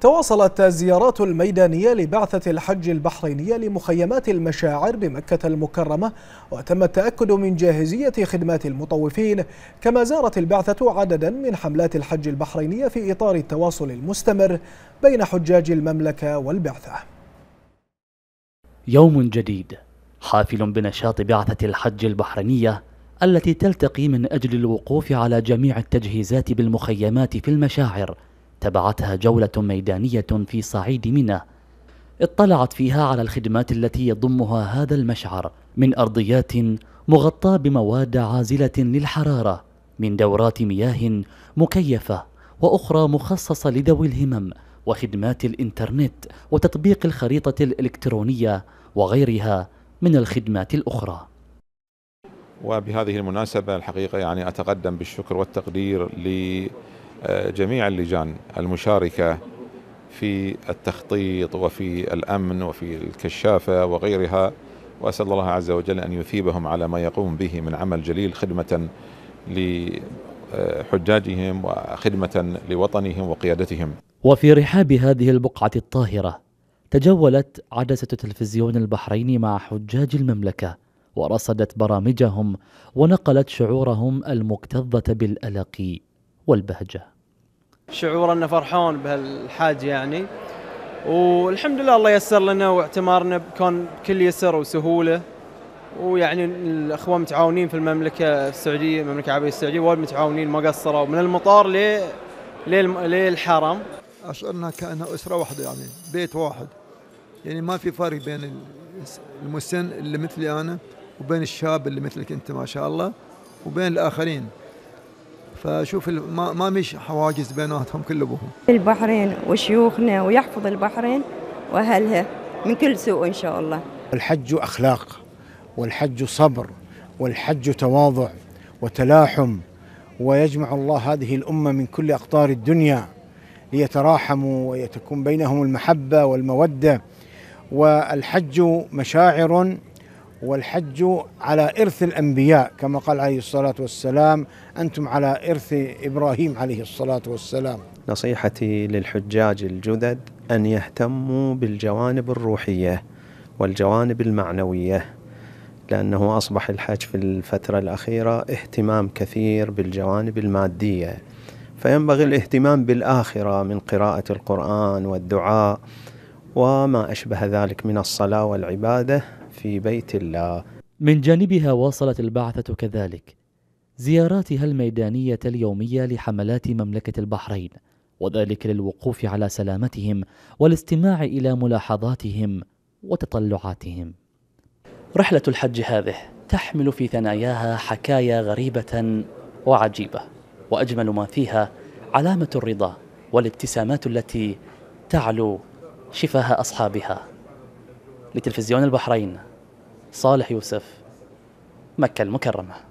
تواصلت الزيارات الميدانية لبعثة الحج البحرينية لمخيمات المشاعر بمكة المكرمة وتم التأكد من جاهزية خدمات المطوفين كما زارت البعثة عددا من حملات الحج البحرينية في إطار التواصل المستمر بين حجاج المملكة والبعثة يوم جديد حافل بنشاط بعثة الحج البحرينية التي تلتقي من أجل الوقوف على جميع التجهيزات بالمخيمات في المشاعر تبعتها جولة ميدانية في صعيد منى اطلعت فيها على الخدمات التي يضمها هذا المشعر من أرضيات مغطاة بمواد عازلة للحرارة من دورات مياه مكيفة وأخرى مخصصة لذوي الهمم وخدمات الإنترنت وتطبيق الخريطة الإلكترونية وغيرها من الخدمات الأخرى وبهذه المناسبة الحقيقة يعني أتقدم بالشكر والتقدير ل جميع اللجان المشاركه في التخطيط وفي الامن وفي الكشافه وغيرها واسال الله عز وجل ان يثيبهم على ما يقوم به من عمل جليل خدمه لحجاجهم وخدمه لوطنهم وقيادتهم. وفي رحاب هذه البقعه الطاهره تجولت عدسه تلفزيون البحرين مع حجاج المملكه ورصدت برامجهم ونقلت شعورهم المكتظه بالالق والبهجه. شعور انه فرحون بهالحاجه يعني والحمد لله الله يسر لنا واعتمارنا كان بكل يسر وسهوله ويعني الاخوه متعاونين في المملكه السعوديه المملكه العربيه السعوديه وايد متعاونين ما قصروا من المطار ل للحرم اشعرنا كانها اسره واحده يعني بيت واحد يعني ما في فرق بين المسن اللي مثلي انا وبين الشاب اللي مثلك انت ما شاء الله وبين الاخرين فشوف ما, ما مش حواجز بيناتهم كل ابوهم البحرين وشيوخنا ويحفظ البحرين واهلها من كل سوء ان شاء الله الحج اخلاق والحج صبر والحج تواضع وتلاحم ويجمع الله هذه الامه من كل اقطار الدنيا ليتراحموا ويتكون بينهم المحبه والموده والحج مشاعر والحج على إرث الأنبياء كما قال عليه الصلاة والسلام أنتم على إرث إبراهيم عليه الصلاة والسلام نصيحتي للحجاج الجدد أن يهتموا بالجوانب الروحية والجوانب المعنوية لأنه أصبح الحج في الفترة الأخيرة اهتمام كثير بالجوانب المادية فينبغي الاهتمام بالآخرة من قراءة القرآن والدعاء وما أشبه ذلك من الصلاة والعبادة في بيت الله من جانبها واصلت البعثة كذلك زياراتها الميدانية اليومية لحملات مملكة البحرين وذلك للوقوف على سلامتهم والاستماع إلى ملاحظاتهم وتطلعاتهم رحلة الحج هذه تحمل في ثناياها حكايا غريبة وعجيبة وأجمل ما فيها علامة الرضا والابتسامات التي تعلو شفاه أصحابها لتلفزيون البحرين صالح يوسف مكة المكرمة